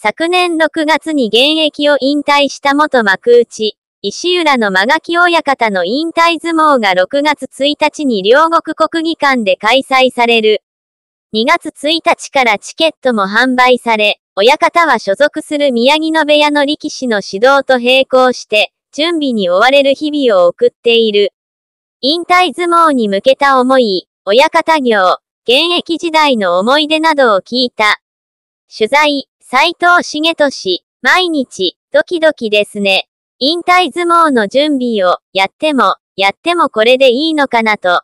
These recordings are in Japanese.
昨年6月に現役を引退した元幕内、石浦の間垣親方の引退相撲が6月1日に両国国技館で開催される。2月1日からチケットも販売され、親方は所属する宮城野部屋の力士の指導と並行して、準備に追われる日々を送っている。引退相撲に向けた思い、親方業、現役時代の思い出などを聞いた。取材、斎藤茂俊、毎日、ドキドキですね。引退相撲の準備を、やっても、やってもこれでいいのかなと、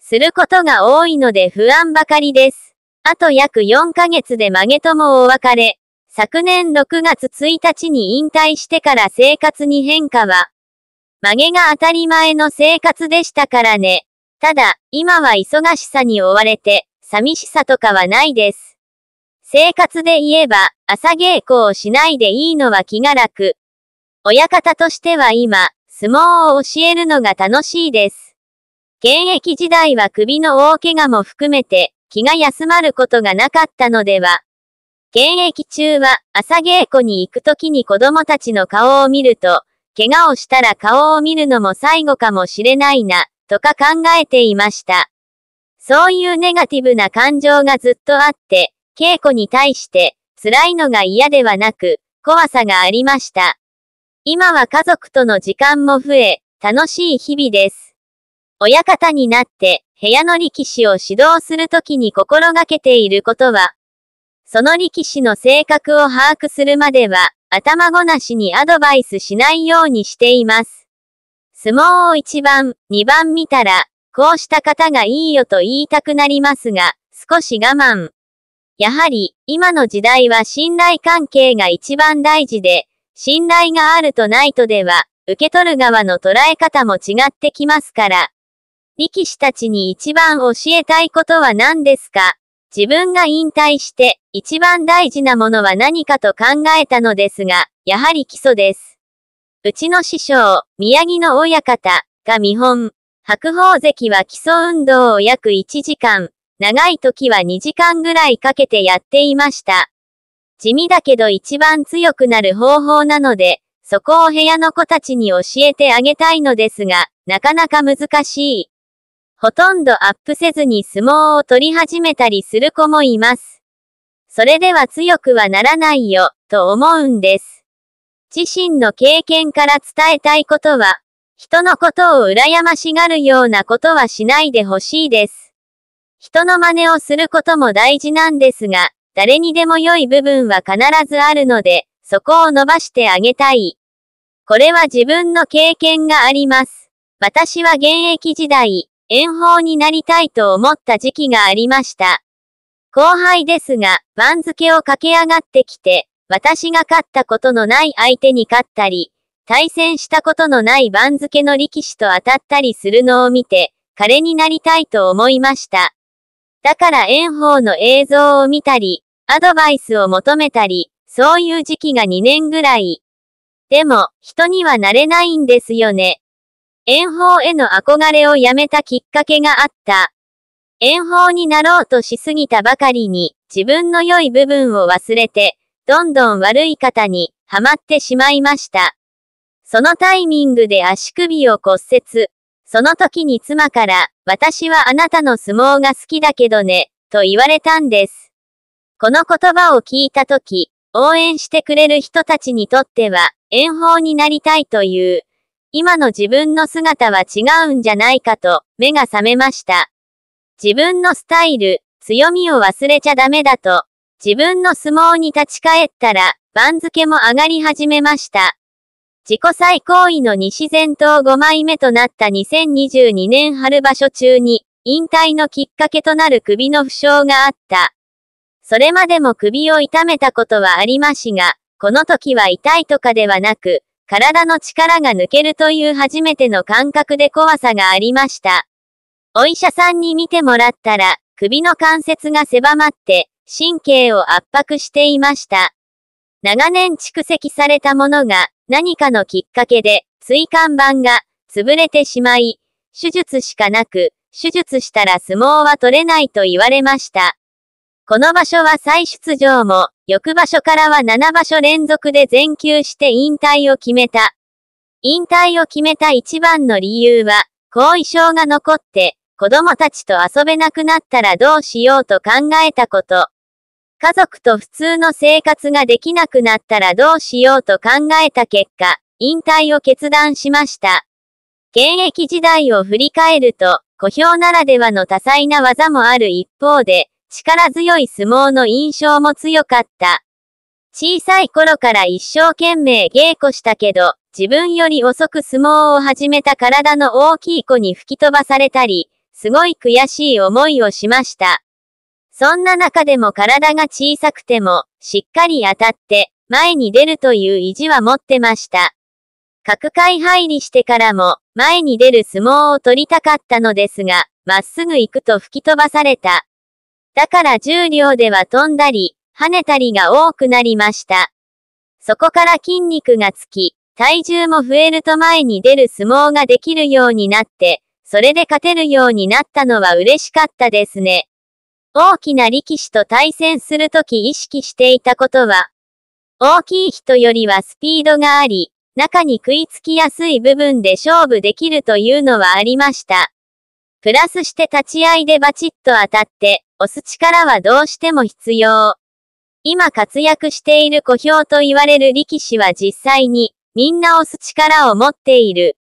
することが多いので不安ばかりです。あと約4ヶ月で曲げともお別れ。昨年6月1日に引退してから生活に変化は、曲げが当たり前の生活でしたからね。ただ、今は忙しさに追われて、寂しさとかはないです。生活で言えば、朝稽古をしないでいいのは気が楽。親方としては今、相撲を教えるのが楽しいです。現役時代は首の大怪我も含めて、気が休まることがなかったのでは。現役中は、朝稽古に行くときに子供たちの顔を見ると、怪我をしたら顔を見るのも最後かもしれないな、とか考えていました。そういうネガティブな感情がずっとあって、稽古に対して、辛いのが嫌ではなく、怖さがありました。今は家族との時間も増え、楽しい日々です。親方になって、部屋の力士を指導するときに心がけていることは、その力士の性格を把握するまでは、頭ごなしにアドバイスしないようにしています。相撲を一番、二番見たら、こうした方がいいよと言いたくなりますが、少し我慢。やはり、今の時代は信頼関係が一番大事で、信頼があるとないとでは、受け取る側の捉え方も違ってきますから。力士たちに一番教えたいことは何ですか自分が引退して、一番大事なものは何かと考えたのですが、やはり基礎です。うちの師匠、宮城の親方が見本。白鵬関は基礎運動を約1時間、長い時は2時間ぐらいかけてやっていました。地味だけど一番強くなる方法なので、そこを部屋の子たちに教えてあげたいのですが、なかなか難しい。ほとんどアップせずに相撲を取り始めたりする子もいます。それでは強くはならないよ、と思うんです。自身の経験から伝えたいことは、人のことを羨ましがるようなことはしないでほしいです。人の真似をすることも大事なんですが、誰にでも良い部分は必ずあるので、そこを伸ばしてあげたい。これは自分の経験があります。私は現役時代、遠方になりたいと思った時期がありました。後輩ですが、番付を駆け上がってきて、私が勝ったことのない相手に勝ったり、対戦したことのない番付の力士と当たったりするのを見て、彼になりたいと思いました。だから炎鵬の映像を見たり、アドバイスを求めたり、そういう時期が2年ぐらい。でも、人にはなれないんですよね。炎鵬への憧れをやめたきっかけがあった。炎鵬になろうとしすぎたばかりに、自分の良い部分を忘れて、どんどん悪い方に、はまってしまいました。そのタイミングで足首を骨折、その時に妻から、私はあなたの相撲が好きだけどね、と言われたんです。この言葉を聞いた時、応援してくれる人たちにとっては、遠方になりたいという、今の自分の姿は違うんじゃないかと、目が覚めました。自分のスタイル、強みを忘れちゃダメだと、自分の相撲に立ち返ったら、番付も上がり始めました。自己最高位の西前頭5枚目となった2022年春場所中に、引退のきっかけとなる首の負傷があった。それまでも首を痛めたことはありましが、この時は痛いとかではなく、体の力が抜けるという初めての感覚で怖さがありました。お医者さんに見てもらったら、首の関節が狭まって、神経を圧迫していました。長年蓄積されたものが何かのきっかけで椎間板が潰れてしまい、手術しかなく、手術したら相撲は取れないと言われました。この場所は再出場も、翌場所からは7場所連続で全休して引退を決めた。引退を決めた一番の理由は、後遺症が残って、子供たちと遊べなくなったらどうしようと考えたこと。家族と普通の生活ができなくなったらどうしようと考えた結果、引退を決断しました。現役時代を振り返ると、小兵ならではの多彩な技もある一方で、力強い相撲の印象も強かった。小さい頃から一生懸命稽古したけど、自分より遅く相撲を始めた体の大きい子に吹き飛ばされたり、すごい悔しい思いをしました。そんな中でも体が小さくても、しっかり当たって、前に出るという意地は持ってました。各界入りしてからも、前に出る相撲を取りたかったのですが、まっすぐ行くと吹き飛ばされた。だから重量では飛んだり、跳ねたりが多くなりました。そこから筋肉がつき、体重も増えると前に出る相撲ができるようになって、それで勝てるようになったのは嬉しかったですね。大きな力士と対戦するとき意識していたことは、大きい人よりはスピードがあり、中に食いつきやすい部分で勝負できるというのはありました。プラスして立ち合いでバチッと当たって、押す力はどうしても必要。今活躍している小兵と言われる力士は実際に、みんな押す力を持っている。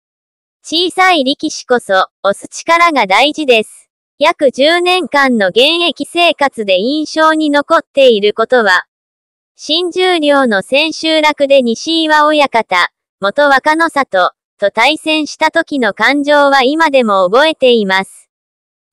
小さい力士こそ、押す力が大事です。約10年間の現役生活で印象に残っていることは、新十両の千秋楽で西岩親方、元若の里、と対戦した時の感情は今でも覚えています。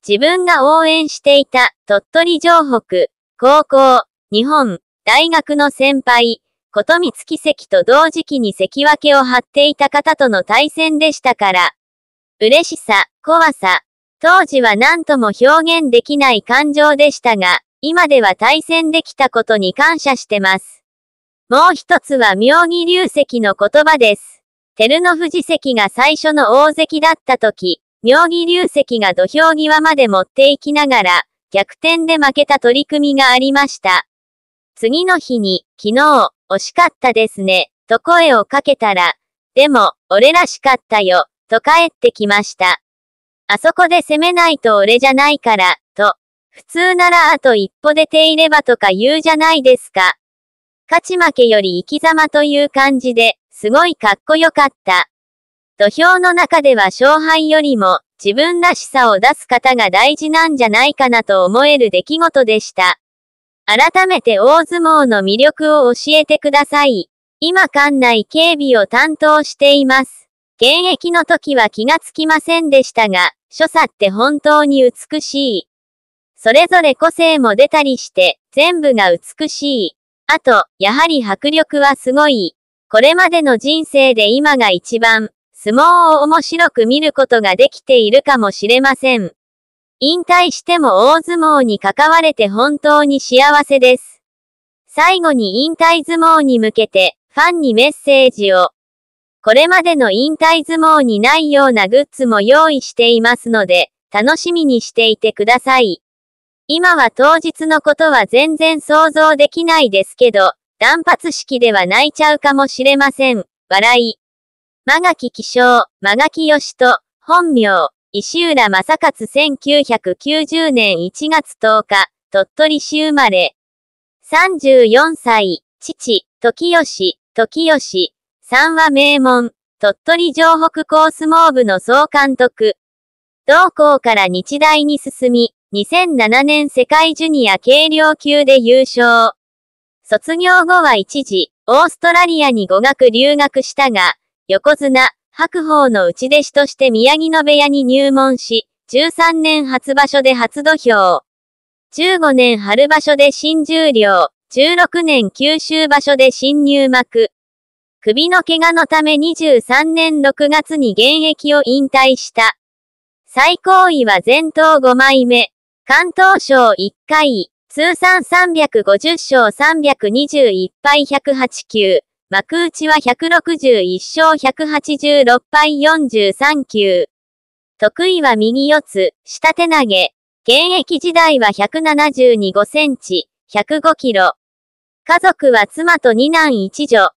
自分が応援していた鳥取城北、高校、日本、大学の先輩、こと光奇跡と同時期に関脇を張っていた方との対戦でしたから、嬉しさ、怖さ、当時は何とも表現できない感情でしたが、今では対戦できたことに感謝してます。もう一つは妙義流石の言葉です。照ノ富士石が最初の大関だった時、妙義流石が土俵際まで持っていきながら、逆転で負けた取り組みがありました。次の日に、昨日、惜しかったですね、と声をかけたら、でも、俺らしかったよ、と帰ってきました。あそこで攻めないと俺じゃないから、と。普通ならあと一歩出ていればとか言うじゃないですか。勝ち負けより生き様という感じで、すごいかっこよかった。土俵の中では勝敗よりも、自分らしさを出す方が大事なんじゃないかなと思える出来事でした。改めて大相撲の魅力を教えてください。今館内警備を担当しています。現役の時は気がつきませんでしたが、所作って本当に美しい。それぞれ個性も出たりして、全部が美しい。あと、やはり迫力はすごい。これまでの人生で今が一番、相撲を面白く見ることができているかもしれません。引退しても大相撲に関われて本当に幸せです。最後に引退相撲に向けて、ファンにメッセージを。これまでの引退相撲にないようなグッズも用意していますので、楽しみにしていてください。今は当日のことは全然想像できないですけど、断髪式では泣いちゃうかもしれません。笑い。間垣気象、間垣義人、本名、石浦正勝1990年1月10日、鳥取市生まれ。34歳、父、時吉、時吉、3は名門、鳥取城北高相撲部の総監督。同校から日大に進み、2007年世界ジュニア軽量級で優勝。卒業後は一時、オーストラリアに語学留学したが、横綱、白鵬の内弟子として宮城野部屋に入門し、13年初場所で初土俵。15年春場所で新十両、16年九州場所で新入幕。首の怪我のため23年6月に現役を引退した。最高位は全頭5枚目。関東賞1回、通算350勝321敗108球。幕内は161勝186敗43球。得意は右四つ、下手投げ。現役時代は175センチ、105キロ。家族は妻と2男1女。